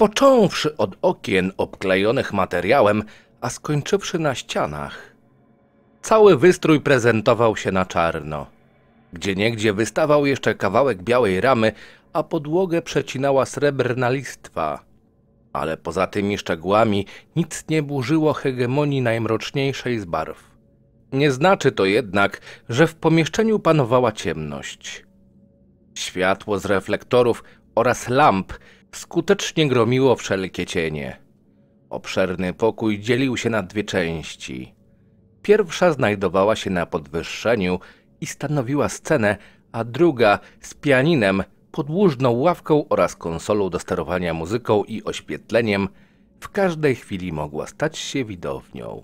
począwszy od okien obklejonych materiałem, a skończywszy na ścianach. Cały wystrój prezentował się na czarno. Gdzieniegdzie wystawał jeszcze kawałek białej ramy, a podłogę przecinała srebrna listwa. Ale poza tymi szczegółami nic nie burzyło hegemonii najmroczniejszej z barw. Nie znaczy to jednak, że w pomieszczeniu panowała ciemność. Światło z reflektorów oraz lamp skutecznie gromiło wszelkie cienie. Obszerny pokój dzielił się na dwie części. Pierwsza znajdowała się na podwyższeniu i stanowiła scenę, a druga z pianinem, podłużną ławką oraz konsolą do sterowania muzyką i oświetleniem w każdej chwili mogła stać się widownią.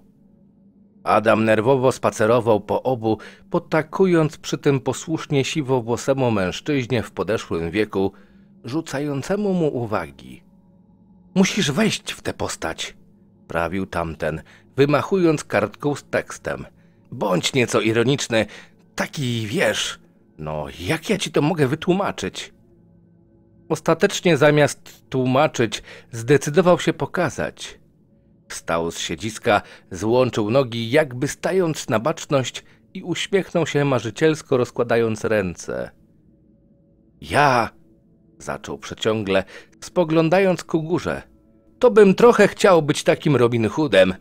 Adam nerwowo spacerował po obu, potakując przy tym posłusznie siwowłosemu mężczyźnie w podeszłym wieku – rzucającemu mu uwagi. Musisz wejść w tę postać, prawił tamten, wymachując kartką z tekstem. Bądź nieco ironiczny, taki wiesz. No, jak ja ci to mogę wytłumaczyć? Ostatecznie zamiast tłumaczyć, zdecydował się pokazać. Wstał z siedziska, złączył nogi, jakby stając na baczność i uśmiechnął się marzycielsko, rozkładając ręce. Ja Zaczął przeciągle, spoglądając ku górze. To bym trochę chciał być takim Robin Hoodem.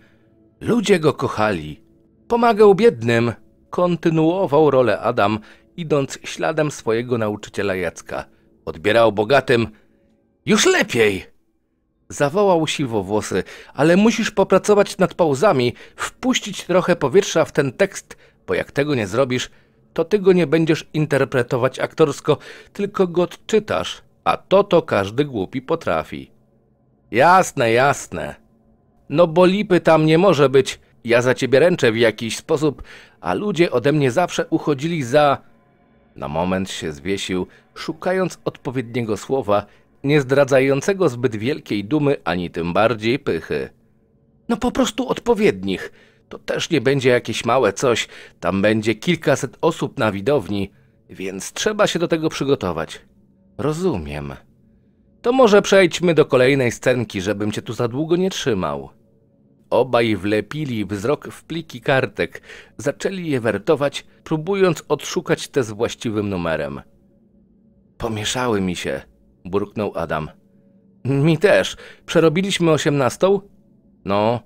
Ludzie go kochali. Pomagał biednym. Kontynuował rolę Adam, idąc śladem swojego nauczyciela Jacka. Odbierał bogatym. Już lepiej! Zawołał siwowłosy, ale musisz popracować nad pauzami, wpuścić trochę powietrza w ten tekst, bo jak tego nie zrobisz, to ty go nie będziesz interpretować aktorsko, tylko go odczytasz. A to to każdy głupi potrafi. Jasne, jasne. No bo lipy tam nie może być. Ja za ciebie ręczę w jakiś sposób, a ludzie ode mnie zawsze uchodzili za... Na moment się zwiesił, szukając odpowiedniego słowa, nie zdradzającego zbyt wielkiej dumy, ani tym bardziej pychy. No po prostu odpowiednich. To też nie będzie jakieś małe coś, tam będzie kilkaset osób na widowni, więc trzeba się do tego przygotować. Rozumiem. To może przejdźmy do kolejnej scenki, żebym cię tu za długo nie trzymał. Obaj wlepili wzrok w pliki kartek, zaczęli je wertować, próbując odszukać te z właściwym numerem. Pomieszały mi się, burknął Adam. Mi też. Przerobiliśmy osiemnastą? No.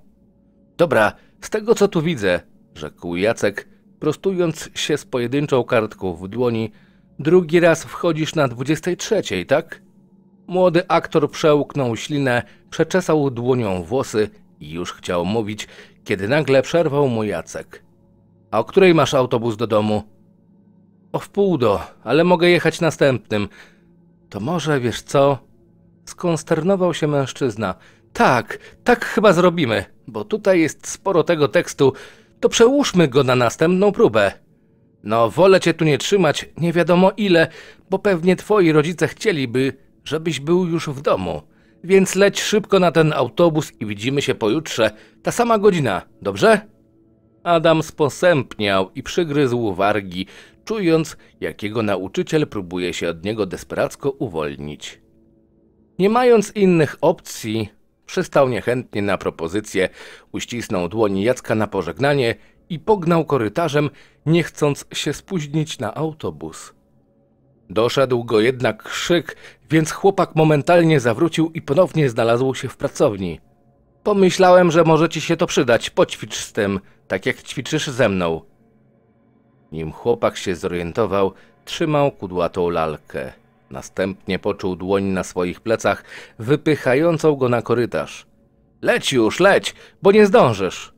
Dobra, z tego co tu widzę, rzekł Jacek, prostując się z pojedynczą kartką w dłoni, Drugi raz wchodzisz na 23, tak? Młody aktor przełknął ślinę, przeczesał dłonią włosy i już chciał mówić, kiedy nagle przerwał mu Jacek. A o której masz autobus do domu? O wpół do, ale mogę jechać następnym. To może, wiesz co? Skonsternował się mężczyzna. Tak, tak chyba zrobimy, bo tutaj jest sporo tego tekstu. To przełóżmy go na następną próbę. No, wolę cię tu nie trzymać nie wiadomo ile, bo pewnie twoi rodzice chcieliby, żebyś był już w domu. Więc leć szybko na ten autobus i widzimy się pojutrze, ta sama godzina, dobrze? Adam sposępniał i przygryzł wargi, czując, jak jego nauczyciel próbuje się od niego desperacko uwolnić. Nie mając innych opcji, przystał niechętnie na propozycję, uścisnął dłoni Jacka na pożegnanie i pognał korytarzem, nie chcąc się spóźnić na autobus. Doszedł go jednak krzyk, więc chłopak momentalnie zawrócił i ponownie znalazł się w pracowni. Pomyślałem, że może ci się to przydać, poćwicz z tym, tak jak ćwiczysz ze mną. Nim chłopak się zorientował, trzymał kudłatą lalkę. Następnie poczuł dłoń na swoich plecach, wypychającą go na korytarz. Leć już, leć, bo nie zdążysz.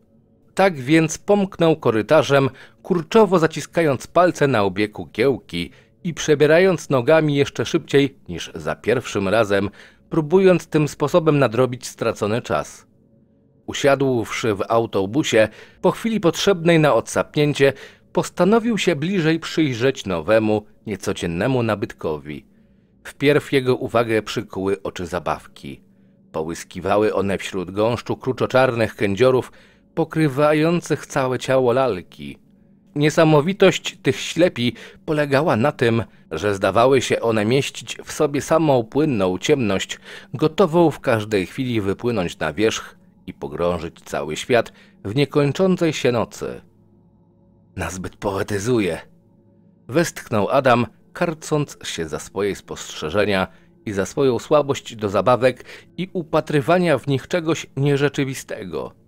Tak więc pomknął korytarzem, kurczowo zaciskając palce na obieku kiełki i przebierając nogami jeszcze szybciej niż za pierwszym razem, próbując tym sposobem nadrobić stracony czas. Usiadłszy w autobusie, po chwili potrzebnej na odsapnięcie, postanowił się bliżej przyjrzeć nowemu, niecodziennemu nabytkowi. Wpierw jego uwagę przykuły oczy zabawki. Połyskiwały one wśród gąszczu kruczoczarnych kędziorów, pokrywających całe ciało lalki. Niesamowitość tych ślepi polegała na tym, że zdawały się one mieścić w sobie samą płynną ciemność, gotową w każdej chwili wypłynąć na wierzch i pogrążyć cały świat w niekończącej się nocy. Nazbyt poetyzuje. Westchnął Adam, karcąc się za swoje spostrzeżenia i za swoją słabość do zabawek i upatrywania w nich czegoś nierzeczywistego –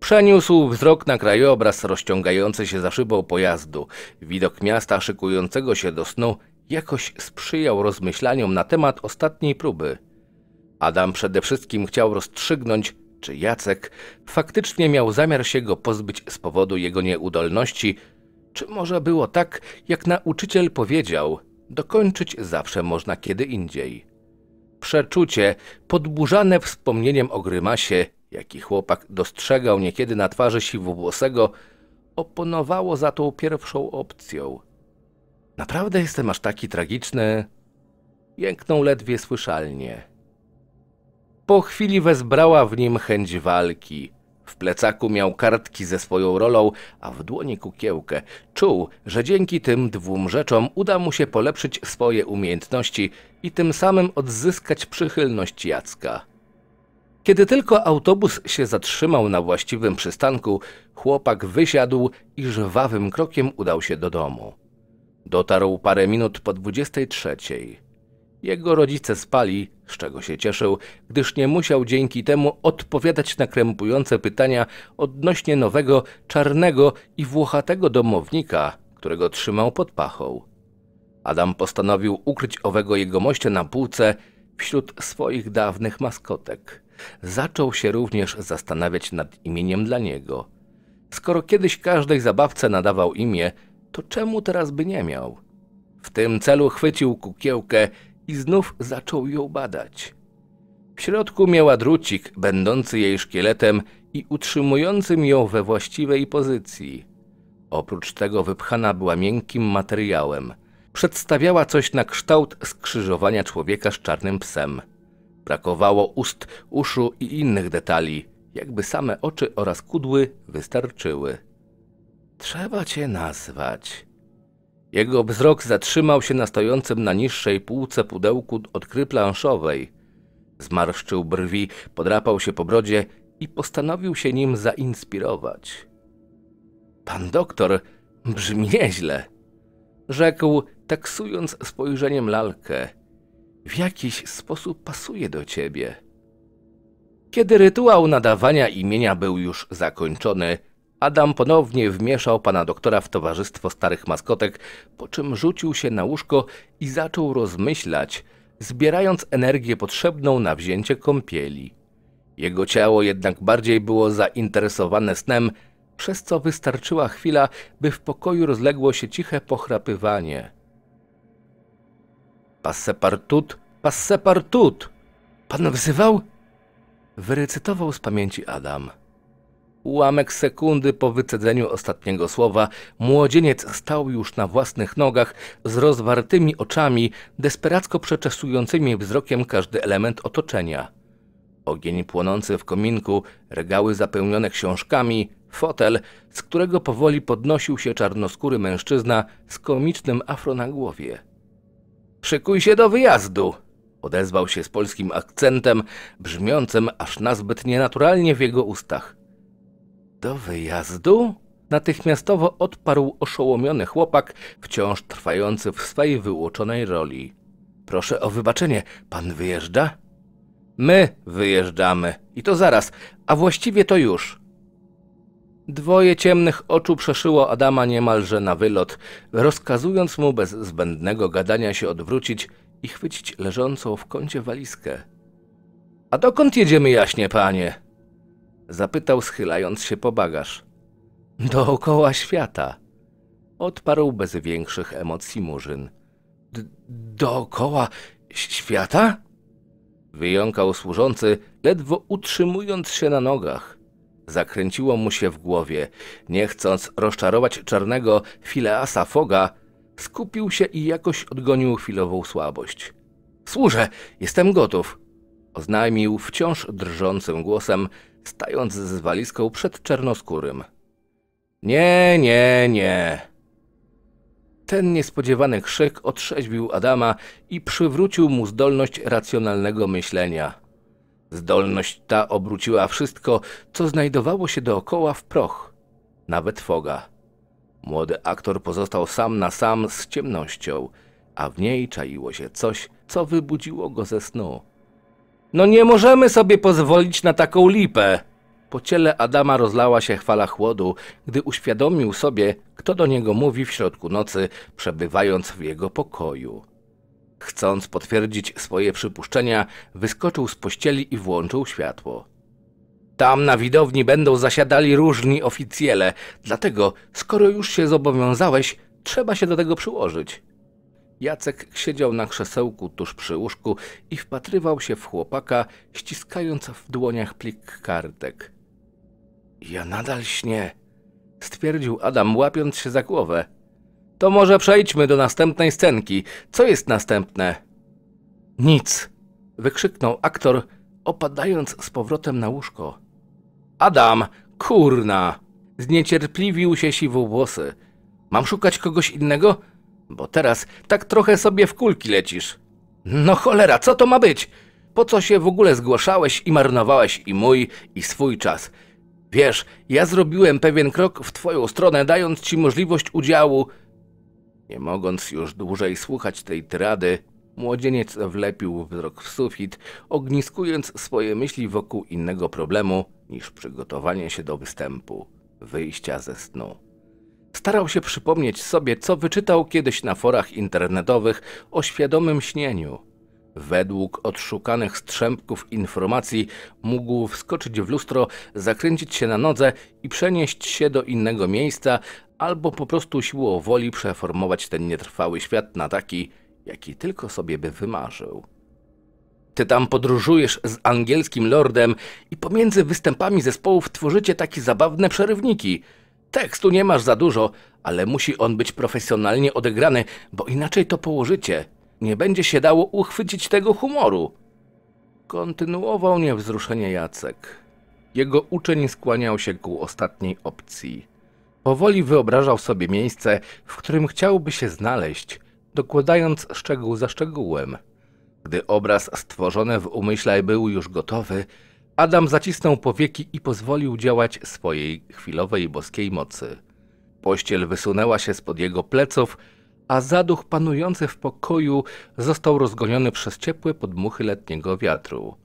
Przeniósł wzrok na krajobraz rozciągający się za szybą pojazdu. Widok miasta szykującego się do snu jakoś sprzyjał rozmyślaniom na temat ostatniej próby. Adam przede wszystkim chciał rozstrzygnąć, czy Jacek faktycznie miał zamiar się go pozbyć z powodu jego nieudolności, czy może było tak, jak nauczyciel powiedział, dokończyć zawsze można kiedy indziej. Przeczucie, podburzane wspomnieniem o grymasie, jaki chłopak dostrzegał niekiedy na twarzy siwowłosego, oponowało za tą pierwszą opcją. Naprawdę jestem aż taki tragiczny? Jęknął ledwie słyszalnie. Po chwili wezbrała w nim chęć walki. W plecaku miał kartki ze swoją rolą, a w dłoni kukiełkę. Czuł, że dzięki tym dwóm rzeczom uda mu się polepszyć swoje umiejętności i tym samym odzyskać przychylność Jacka. Kiedy tylko autobus się zatrzymał na właściwym przystanku, chłopak wysiadł i żwawym krokiem udał się do domu. Dotarł parę minut po 23. Jego rodzice spali, z czego się cieszył, gdyż nie musiał dzięki temu odpowiadać na krępujące pytania odnośnie nowego, czarnego i włochatego domownika, którego trzymał pod pachą. Adam postanowił ukryć owego jegomościa na półce wśród swoich dawnych maskotek zaczął się również zastanawiać nad imieniem dla niego. Skoro kiedyś każdej zabawce nadawał imię, to czemu teraz by nie miał? W tym celu chwycił kukiełkę i znów zaczął ją badać. W środku miała drucik, będący jej szkieletem i utrzymującym ją we właściwej pozycji. Oprócz tego wypchana była miękkim materiałem. Przedstawiała coś na kształt skrzyżowania człowieka z czarnym psem – Brakowało ust, uszu i innych detali, jakby same oczy oraz kudły wystarczyły. Trzeba cię nazwać. Jego wzrok zatrzymał się na stojącym na niższej półce pudełku od planszowej. Zmarszczył brwi, podrapał się po brodzie i postanowił się nim zainspirować. Pan doktor brzmi nieźle, rzekł, taksując spojrzeniem lalkę – w jakiś sposób pasuje do ciebie. Kiedy rytuał nadawania imienia był już zakończony, Adam ponownie wmieszał pana doktora w towarzystwo starych maskotek, po czym rzucił się na łóżko i zaczął rozmyślać, zbierając energię potrzebną na wzięcie kąpieli. Jego ciało jednak bardziej było zainteresowane snem, przez co wystarczyła chwila, by w pokoju rozległo się ciche pochrapywanie. Passepartout, passepartout! Pan wzywał? Wyrecytował z pamięci Adam. Ułamek sekundy po wycedzeniu ostatniego słowa, młodzieniec stał już na własnych nogach, z rozwartymi oczami, desperacko przeczesującymi wzrokiem każdy element otoczenia. Ogień płonący w kominku, regały zapełnione książkami, fotel, z którego powoli podnosił się czarnoskóry mężczyzna z komicznym afro na głowie. Szykuj się do wyjazdu! Odezwał się z polskim akcentem, brzmiącym aż nazbyt nienaturalnie w jego ustach. Do wyjazdu? Natychmiastowo odparł oszołomiony chłopak, wciąż trwający w swej wyłoczonej roli. Proszę o wybaczenie, pan wyjeżdża? My wyjeżdżamy. I to zaraz, a właściwie to już. Dwoje ciemnych oczu przeszyło Adama niemalże na wylot, rozkazując mu bez zbędnego gadania się odwrócić i chwycić leżącą w kącie walizkę. A dokąd jedziemy, jaśnie panie? Zapytał, schylając się po bagaż. Dookoła świata. Odparł bez większych emocji Murzyn. D dookoła świata? Wyjąkał służący, ledwo utrzymując się na nogach. Zakręciło mu się w głowie. Nie chcąc rozczarować czarnego Fileasa Foga, skupił się i jakoś odgonił chwilową słabość. Służę, jestem gotów, oznajmił wciąż drżącym głosem, stając z walizką przed czarnoskórym. Nie, nie, nie. Ten niespodziewany krzyk otrzeźwił Adama i przywrócił mu zdolność racjonalnego myślenia. Zdolność ta obróciła wszystko, co znajdowało się dookoła w proch, nawet foga. Młody aktor pozostał sam na sam z ciemnością, a w niej czaiło się coś, co wybudziło go ze snu. No nie możemy sobie pozwolić na taką lipę! Po ciele Adama rozlała się chwala chłodu, gdy uświadomił sobie, kto do niego mówi w środku nocy, przebywając w jego pokoju. Chcąc potwierdzić swoje przypuszczenia, wyskoczył z pościeli i włączył światło. Tam na widowni będą zasiadali różni oficjele, dlatego skoro już się zobowiązałeś, trzeba się do tego przyłożyć. Jacek siedział na krzesełku tuż przy łóżku i wpatrywał się w chłopaka, ściskając w dłoniach plik kartek. Ja nadal śnię, stwierdził Adam, łapiąc się za głowę. To może przejdźmy do następnej scenki. Co jest następne? Nic, wykrzyknął aktor, opadając z powrotem na łóżko. Adam, kurna! Zniecierpliwił się włosy. Mam szukać kogoś innego? Bo teraz tak trochę sobie w kulki lecisz. No cholera, co to ma być? Po co się w ogóle zgłaszałeś i marnowałeś i mój, i swój czas? Wiesz, ja zrobiłem pewien krok w twoją stronę, dając ci możliwość udziału nie mogąc już dłużej słuchać tej trady, młodzieniec wlepił wzrok w sufit, ogniskując swoje myśli wokół innego problemu niż przygotowanie się do występu, wyjścia ze snu. Starał się przypomnieć sobie, co wyczytał kiedyś na forach internetowych o świadomym śnieniu. Według odszukanych strzępków informacji mógł wskoczyć w lustro, zakręcić się na nodze i przenieść się do innego miejsca, albo po prostu siłą woli przeformować ten nietrwały świat na taki, jaki tylko sobie by wymarzył. Ty tam podróżujesz z angielskim lordem i pomiędzy występami zespołów tworzycie takie zabawne przerywniki. Tekstu nie masz za dużo, ale musi on być profesjonalnie odegrany, bo inaczej to położycie. Nie będzie się dało uchwycić tego humoru. Kontynuował niewzruszenie Jacek. Jego uczeń skłaniał się ku ostatniej opcji. Powoli wyobrażał sobie miejsce, w którym chciałby się znaleźć, dokładając szczegół za szczegółem. Gdy obraz stworzony w umyśle był już gotowy, Adam zacisnął powieki i pozwolił działać swojej chwilowej boskiej mocy. Pościel wysunęła się spod jego pleców, a zaduch panujący w pokoju został rozgoniony przez ciepłe podmuchy letniego wiatru.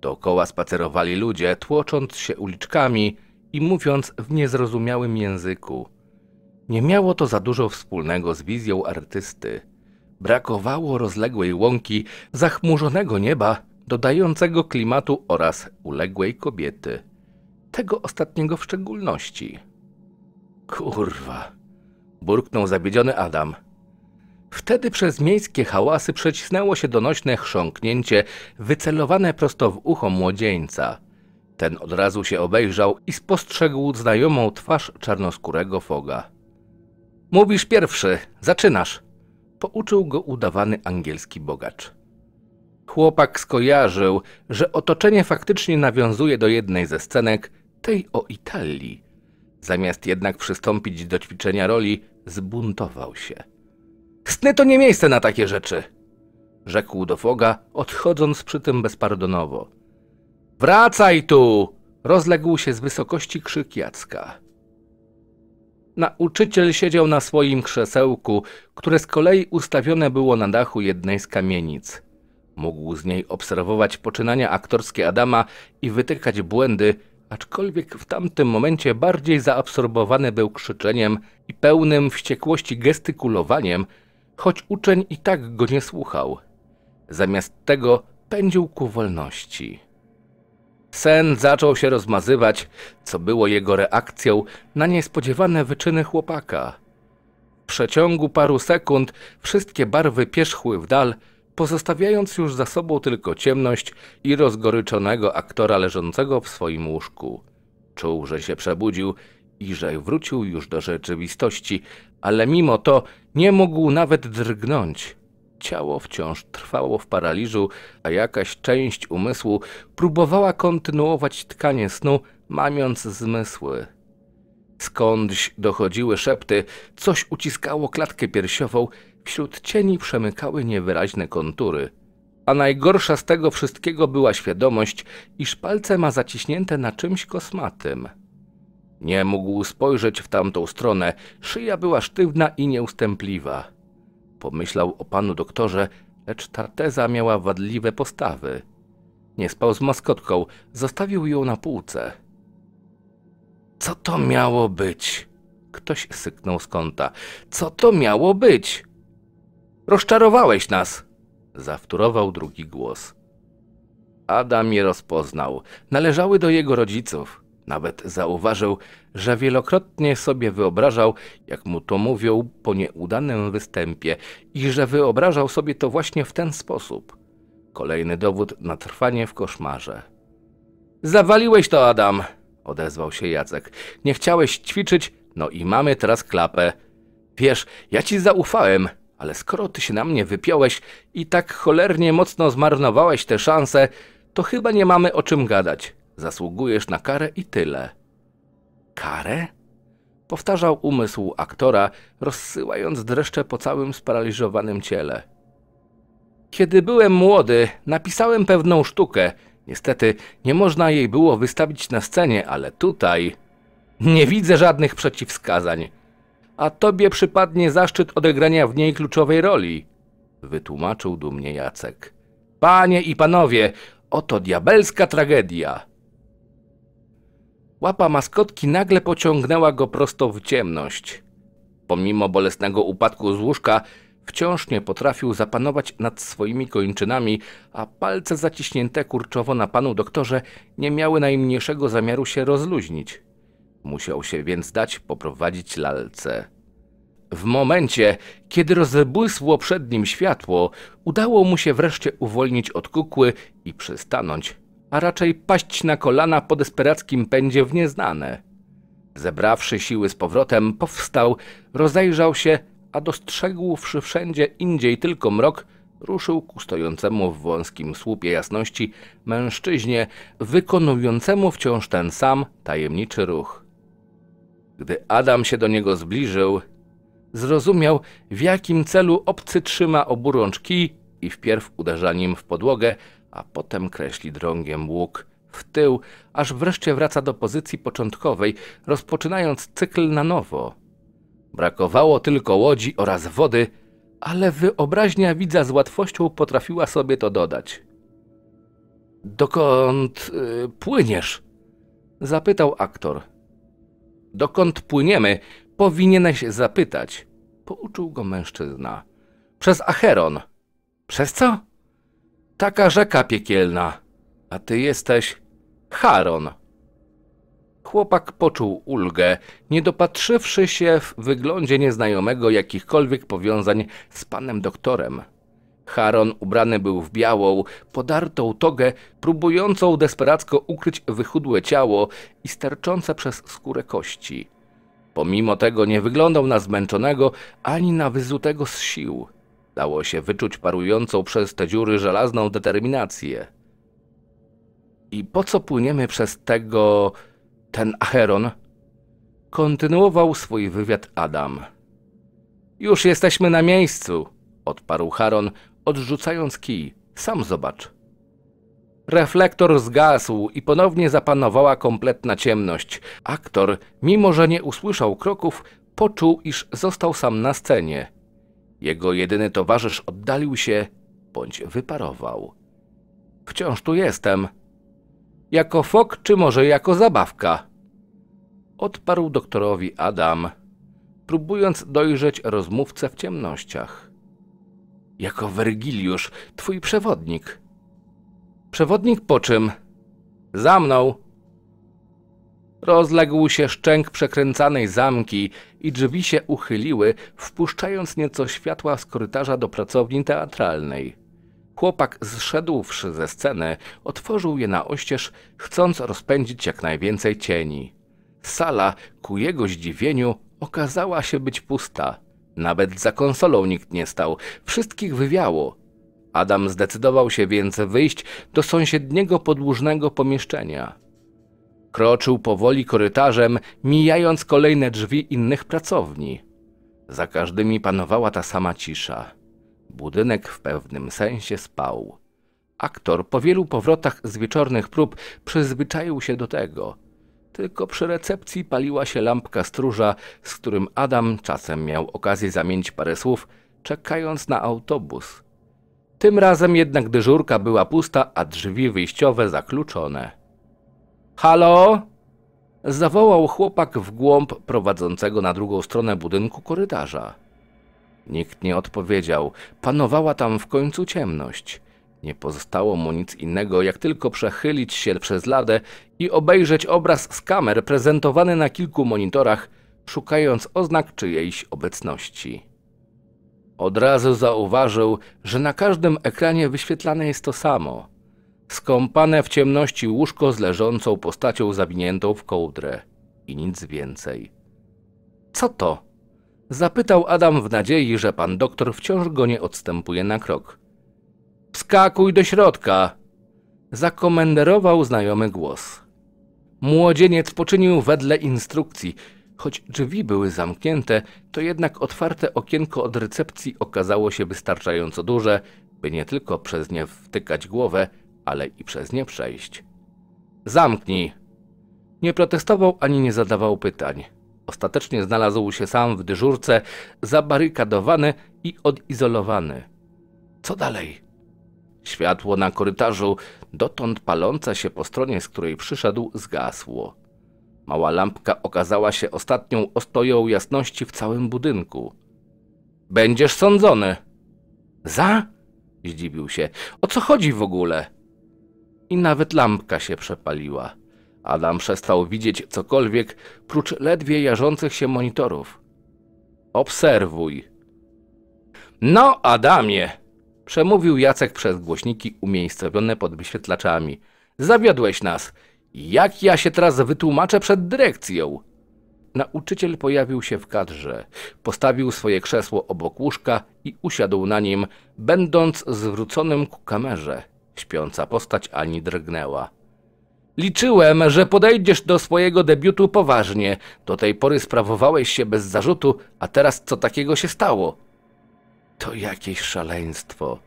Dookoła spacerowali ludzie, tłocząc się uliczkami – i mówiąc w niezrozumiałym języku. Nie miało to za dużo wspólnego z wizją artysty. Brakowało rozległej łąki, zachmurzonego nieba, dodającego klimatu oraz uległej kobiety. Tego ostatniego w szczególności. Kurwa, burknął zawiedziony Adam. Wtedy przez miejskie hałasy przecisnęło się donośne chrząknięcie wycelowane prosto w ucho młodzieńca – ten od razu się obejrzał i spostrzegł znajomą twarz czarnoskórego foga. Mówisz pierwszy, zaczynasz! Pouczył go udawany angielski bogacz. Chłopak skojarzył, że otoczenie faktycznie nawiązuje do jednej ze scenek, tej o Italii. Zamiast jednak przystąpić do ćwiczenia roli, zbuntował się. Sny to nie miejsce na takie rzeczy! Rzekł do Foga, odchodząc przy tym bezpardonowo. Wracaj tu! Rozległ się z wysokości krzyk Jacka. Nauczyciel siedział na swoim krzesełku, które z kolei ustawione było na dachu jednej z kamienic. Mógł z niej obserwować poczynania aktorskie Adama i wytykać błędy, aczkolwiek w tamtym momencie bardziej zaabsorbowany był krzyczeniem i pełnym wściekłości gestykulowaniem, choć uczeń i tak go nie słuchał. Zamiast tego pędził ku wolności. Sen zaczął się rozmazywać, co było jego reakcją na niespodziewane wyczyny chłopaka. W przeciągu paru sekund wszystkie barwy pierzchły w dal, pozostawiając już za sobą tylko ciemność i rozgoryczonego aktora leżącego w swoim łóżku. Czuł, że się przebudził i że wrócił już do rzeczywistości, ale mimo to nie mógł nawet drgnąć ciało wciąż trwało w paraliżu, a jakaś część umysłu próbowała kontynuować tkanie snu, mamiąc zmysły. Skądś dochodziły szepty, coś uciskało klatkę piersiową, wśród cieni przemykały niewyraźne kontury. A najgorsza z tego wszystkiego była świadomość, iż palce ma zaciśnięte na czymś kosmatym. Nie mógł spojrzeć w tamtą stronę, szyja była sztywna i nieustępliwa. Pomyślał o panu doktorze, lecz Tarteza miała wadliwe postawy. Nie spał z maskotką, zostawił ją na półce. Co to miało być? Ktoś syknął z kąta. Co to miało być? Rozczarowałeś nas! Zawtórował drugi głos. Adam je rozpoznał. Należały do jego rodziców. Nawet zauważył, że wielokrotnie sobie wyobrażał, jak mu to mówią po nieudanym występie i że wyobrażał sobie to właśnie w ten sposób. Kolejny dowód na trwanie w koszmarze. Zawaliłeś to, Adam! odezwał się Jacek. Nie chciałeś ćwiczyć, no i mamy teraz klapę. Wiesz, ja ci zaufałem, ale skoro ty się na mnie wypiąłeś i tak cholernie mocno zmarnowałeś tę szansę, to chyba nie mamy o czym gadać. Zasługujesz na karę i tyle. Karę? Powtarzał umysł aktora, rozsyłając dreszcze po całym sparaliżowanym ciele. Kiedy byłem młody, napisałem pewną sztukę. Niestety, nie można jej było wystawić na scenie, ale tutaj... Nie widzę żadnych przeciwwskazań. A tobie przypadnie zaszczyt odegrania w niej kluczowej roli. Wytłumaczył dumnie Jacek. Panie i panowie, oto diabelska tragedia. Łapa maskotki nagle pociągnęła go prosto w ciemność. Pomimo bolesnego upadku z łóżka, wciąż nie potrafił zapanować nad swoimi kończynami, a palce zaciśnięte kurczowo na panu doktorze nie miały najmniejszego zamiaru się rozluźnić. Musiał się więc dać poprowadzić lalce. W momencie, kiedy rozbłysło przed nim światło, udało mu się wreszcie uwolnić od kukły i przystanąć a raczej paść na kolana po desperackim pędzie w nieznane. Zebrawszy siły z powrotem, powstał, rozejrzał się, a dostrzegłszy wszędzie indziej tylko mrok, ruszył ku stojącemu w wąskim słupie jasności mężczyźnie, wykonującemu wciąż ten sam tajemniczy ruch. Gdy Adam się do niego zbliżył, zrozumiał, w jakim celu obcy trzyma oburącz kij i wpierw uderza nim w podłogę, a potem kreśli drągiem łuk w tył, aż wreszcie wraca do pozycji początkowej, rozpoczynając cykl na nowo. Brakowało tylko łodzi oraz wody, ale wyobraźnia widza z łatwością potrafiła sobie to dodać. Dokąd yy, płyniesz? zapytał aktor. Dokąd płyniemy? Powinieneś zapytać, pouczył go mężczyzna. Przez Acheron. Przez co? taka rzeka piekielna, a ty jesteś Charon. Chłopak poczuł ulgę, nie dopatrzywszy się w wyglądzie nieznajomego jakichkolwiek powiązań z panem doktorem. Charon ubrany był w białą, podartą togę, próbującą desperacko ukryć wychudłe ciało i sterczące przez skórę kości. Pomimo tego nie wyglądał na zmęczonego ani na wyzutego z sił. Dało się wyczuć parującą przez te dziury żelazną determinację. I po co płyniemy przez tego... ten Acheron? Kontynuował swój wywiad Adam. Już jesteśmy na miejscu, odparł Haron, odrzucając kij. Sam zobacz. Reflektor zgasł i ponownie zapanowała kompletna ciemność. Aktor, mimo że nie usłyszał kroków, poczuł, iż został sam na scenie. Jego jedyny towarzysz oddalił się bądź wyparował. Wciąż tu jestem. Jako fok, czy może jako zabawka? Odparł doktorowi Adam, próbując dojrzeć rozmówcę w ciemnościach. Jako Wergiliusz, twój przewodnik. Przewodnik po czym? Za mną! Rozległ się szczęk przekręcanej zamki i drzwi się uchyliły, wpuszczając nieco światła z korytarza do pracowni teatralnej. Chłopak zszedłszy ze sceny, otworzył je na oścież, chcąc rozpędzić jak najwięcej cieni. Sala, ku jego zdziwieniu, okazała się być pusta. Nawet za konsolą nikt nie stał, wszystkich wywiało. Adam zdecydował się więc wyjść do sąsiedniego podłużnego pomieszczenia. Kroczył powoli korytarzem, mijając kolejne drzwi innych pracowni. Za każdymi panowała ta sama cisza. Budynek w pewnym sensie spał. Aktor po wielu powrotach z wieczornych prób przyzwyczaił się do tego. Tylko przy recepcji paliła się lampka stróża, z którym Adam czasem miał okazję zamienić parę słów, czekając na autobus. Tym razem jednak dyżurka była pusta, a drzwi wyjściowe zakluczone. Halo? Zawołał chłopak w głąb prowadzącego na drugą stronę budynku korytarza. Nikt nie odpowiedział. Panowała tam w końcu ciemność. Nie pozostało mu nic innego, jak tylko przechylić się przez ladę i obejrzeć obraz z kamer prezentowany na kilku monitorach, szukając oznak czyjejś obecności. Od razu zauważył, że na każdym ekranie wyświetlane jest to samo – skąpane w ciemności łóżko z leżącą postacią zawiniętą w kołdrę i nic więcej. Co to? Zapytał Adam w nadziei, że pan doktor wciąż go nie odstępuje na krok. Wskakuj do środka! Zakomenderował znajomy głos. Młodzieniec poczynił wedle instrukcji. Choć drzwi były zamknięte, to jednak otwarte okienko od recepcji okazało się wystarczająco duże, by nie tylko przez nie wtykać głowę, ale i przez nie przejść. Zamknij! Nie protestował ani nie zadawał pytań. Ostatecznie znalazł się sam w dyżurce, zabarykadowany i odizolowany. Co dalej? Światło na korytarzu, dotąd palące się po stronie, z której przyszedł, zgasło. Mała lampka okazała się ostatnią ostoją jasności w całym budynku. Będziesz sądzony. Za? Zdziwił się. O co chodzi w ogóle? i nawet lampka się przepaliła. Adam przestał widzieć cokolwiek, prócz ledwie jarzących się monitorów. Obserwuj. No, Adamie! Przemówił Jacek przez głośniki umiejscowione pod wyświetlaczami. Zawiodłeś nas. Jak ja się teraz wytłumaczę przed dyrekcją? Nauczyciel pojawił się w kadrze. Postawił swoje krzesło obok łóżka i usiadł na nim, będąc zwróconym ku kamerze. Śpiąca postać ani drgnęła. Liczyłem, że podejdziesz do swojego debiutu poważnie. Do tej pory sprawowałeś się bez zarzutu, a teraz co takiego się stało? To jakieś szaleństwo,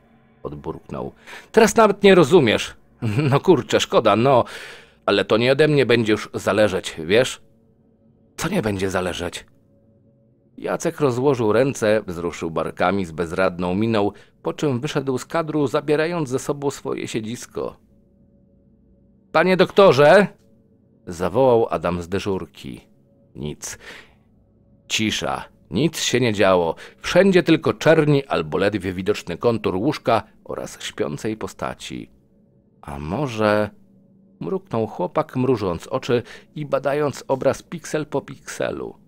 odburknął. Teraz nawet nie rozumiesz. No kurczę, szkoda, no. Ale to nie ode mnie będzie już zależeć, wiesz? Co nie będzie zależeć? Jacek rozłożył ręce, wzruszył barkami z bezradną miną, po czym wyszedł z kadru, zabierając ze sobą swoje siedzisko. Panie doktorze! zawołał Adam z dyżurki. Nic. Cisza. Nic się nie działo. Wszędzie tylko czerni albo ledwie widoczny kontur łóżka oraz śpiącej postaci. A może... Mruknął chłopak, mrużąc oczy i badając obraz piksel po pikselu.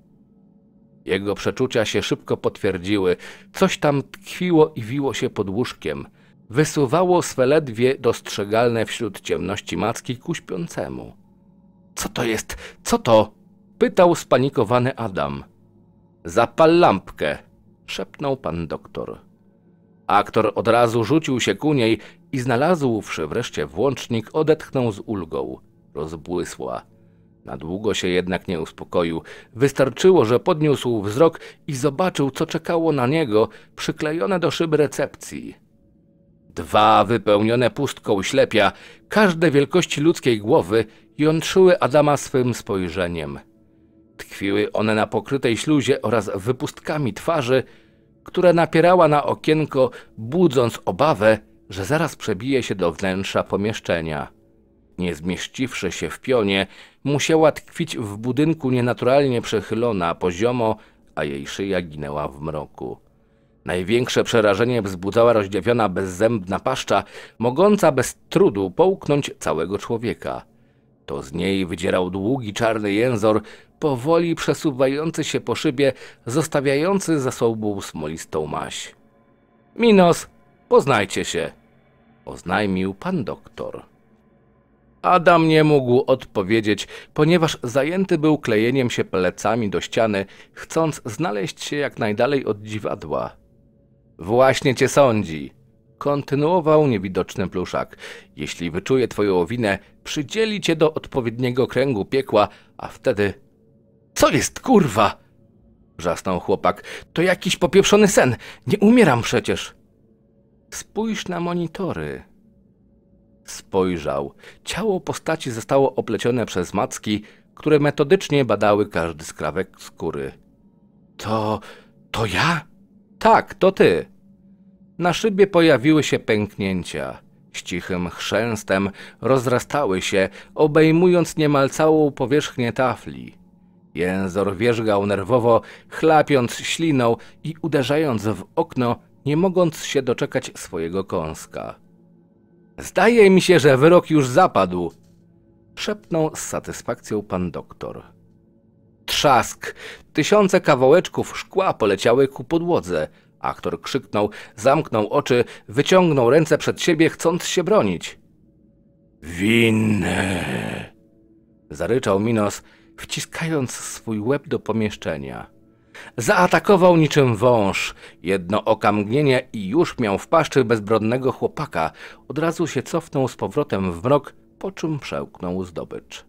Jego przeczucia się szybko potwierdziły. Coś tam tkwiło i wiło się pod łóżkiem. Wysuwało swe ledwie dostrzegalne wśród ciemności macki ku śpiącemu. Co to jest? Co to? Pytał spanikowany Adam. Zapal lampkę, szepnął pan doktor. Aktor od razu rzucił się ku niej i znalazłszy wreszcie włącznik, odetchnął z ulgą. Rozbłysła. Na długo się jednak nie uspokoił. Wystarczyło, że podniósł wzrok i zobaczył, co czekało na niego, przyklejone do szyby recepcji. Dwa wypełnione pustką ślepia, każde wielkości ludzkiej głowy, jątrzyły Adama swym spojrzeniem. Tkwiły one na pokrytej śluzie oraz wypustkami twarzy, które napierała na okienko, budząc obawę, że zaraz przebije się do wnętrza pomieszczenia nie zmieściwszy się w pionie, musiała tkwić w budynku nienaturalnie przechylona, poziomo, a jej szyja ginęła w mroku. Największe przerażenie wzbudzała rozdziawiona bezzębna paszcza, mogąca bez trudu połknąć całego człowieka. To z niej wydzierał długi czarny jęzor, powoli przesuwający się po szybie, zostawiający za sobą smolistą maś. Minos, poznajcie się, oznajmił pan doktor. Adam nie mógł odpowiedzieć, ponieważ zajęty był klejeniem się plecami do ściany, chcąc znaleźć się jak najdalej od dziwadła. Właśnie cię sądzi, kontynuował niewidoczny pluszak. Jeśli wyczuje twoją winę, przydzieli cię do odpowiedniego kręgu piekła, a wtedy... Co jest kurwa? Wrzasnął chłopak. To jakiś popieprzony sen. Nie umieram przecież. Spójrz na monitory, Spojrzał. Ciało postaci zostało oplecione przez macki, które metodycznie badały każdy skrawek skóry. To... to ja? Tak, to ty. Na szybie pojawiły się pęknięcia. Z cichym chrzęstem rozrastały się, obejmując niemal całą powierzchnię tafli. Jęzor wierzgał nerwowo, chlapiąc śliną i uderzając w okno, nie mogąc się doczekać swojego kąska. Zdaje mi się, że wyrok już zapadł, szepnął z satysfakcją pan doktor. Trzask! Tysiące kawałeczków szkła poleciały ku podłodze. Aktor krzyknął, zamknął oczy, wyciągnął ręce przed siebie, chcąc się bronić. Winny! Zaryczał Minos, wciskając swój łeb do pomieszczenia. Zaatakował niczym wąż. Jedno oka mgnienie i już miał w paszczy bezbronnego chłopaka. Od razu się cofnął z powrotem w mrok, po czym przełknął zdobycz.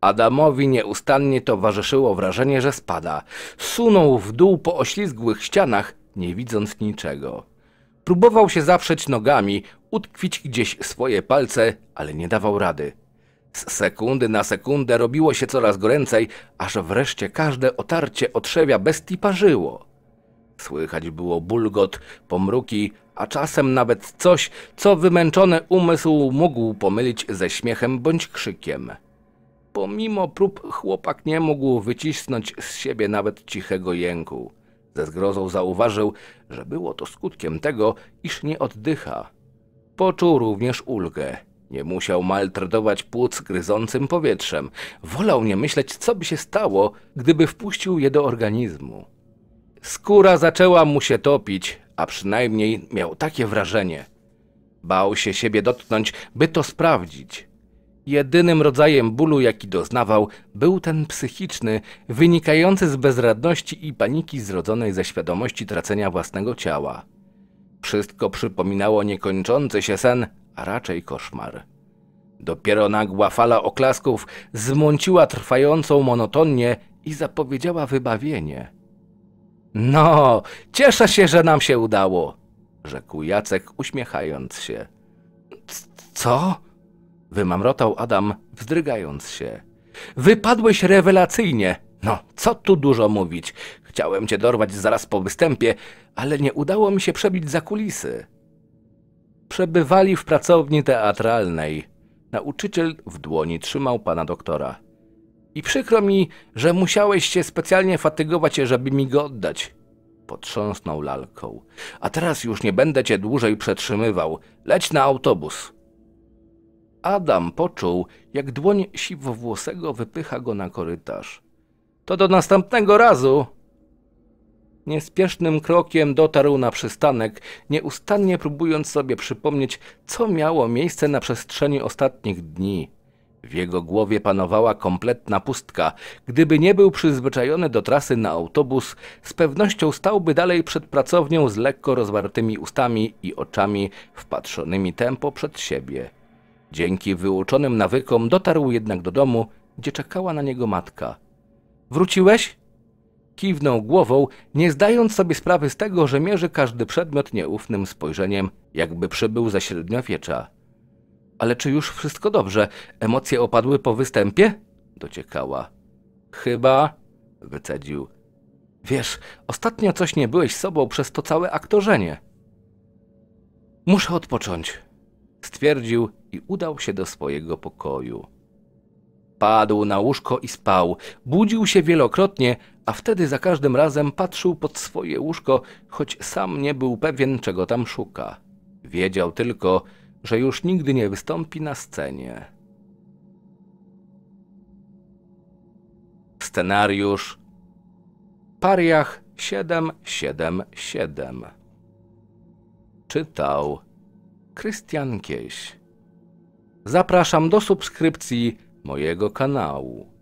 Adamowi nieustannie towarzyszyło wrażenie, że spada. Sunął w dół po oślizgłych ścianach, nie widząc niczego. Próbował się zaprzeć nogami, utkwić gdzieś swoje palce, ale nie dawał rady. Z sekundy na sekundę robiło się coraz goręcej, aż wreszcie każde otarcie otrzewia bestii parzyło. Słychać było bulgot, pomruki, a czasem nawet coś, co wymęczony umysł mógł pomylić ze śmiechem bądź krzykiem. Pomimo prób chłopak nie mógł wycisnąć z siebie nawet cichego jęku. Ze zgrozą zauważył, że było to skutkiem tego, iż nie oddycha. Poczuł również ulgę. Nie musiał maltretować płuc gryzącym powietrzem. Wolał nie myśleć, co by się stało, gdyby wpuścił je do organizmu. Skóra zaczęła mu się topić, a przynajmniej miał takie wrażenie. Bał się siebie dotknąć, by to sprawdzić. Jedynym rodzajem bólu, jaki doznawał, był ten psychiczny, wynikający z bezradności i paniki zrodzonej ze świadomości tracenia własnego ciała. Wszystko przypominało niekończący się sen, a raczej koszmar. Dopiero nagła fala oklasków zmąciła trwającą monotonnie i zapowiedziała wybawienie. No, cieszę się, że nam się udało, rzekł Jacek uśmiechając się. Co? wymamrotał Adam, wzdrygając się. Wypadłeś rewelacyjnie. No, co tu dużo mówić. Chciałem cię dorwać zaraz po występie, ale nie udało mi się przebić za kulisy. Przebywali w pracowni teatralnej. Nauczyciel w dłoni trzymał pana doktora. I przykro mi, że musiałeś się specjalnie fatygować, żeby mi go oddać. Potrząsnął lalką. A teraz już nie będę cię dłużej przetrzymywał. Leć na autobus. Adam poczuł, jak dłoń siwowłosego wypycha go na korytarz. To do następnego razu, Niespiesznym krokiem dotarł na przystanek, nieustannie próbując sobie przypomnieć, co miało miejsce na przestrzeni ostatnich dni. W jego głowie panowała kompletna pustka. Gdyby nie był przyzwyczajony do trasy na autobus, z pewnością stałby dalej przed pracownią z lekko rozwartymi ustami i oczami wpatrzonymi tempo przed siebie. Dzięki wyuczonym nawykom dotarł jednak do domu, gdzie czekała na niego matka. Wróciłeś? Kiwnął głową, nie zdając sobie sprawy z tego, że mierzy każdy przedmiot nieufnym spojrzeniem, jakby przybył ze średniowiecza. Ale czy już wszystko dobrze? Emocje opadły po występie? Dociekała. Chyba, wycedził. Wiesz, ostatnio coś nie byłeś sobą przez to całe aktorzenie. Muszę odpocząć, stwierdził i udał się do swojego pokoju. Padł na łóżko i spał. Budził się wielokrotnie, a wtedy za każdym razem patrzył pod swoje łóżko, choć sam nie był pewien, czego tam szuka. Wiedział tylko, że już nigdy nie wystąpi na scenie. Scenariusz Pariach 777 Czytał Krystian Kieś Zapraszam do subskrypcji mojego kanału.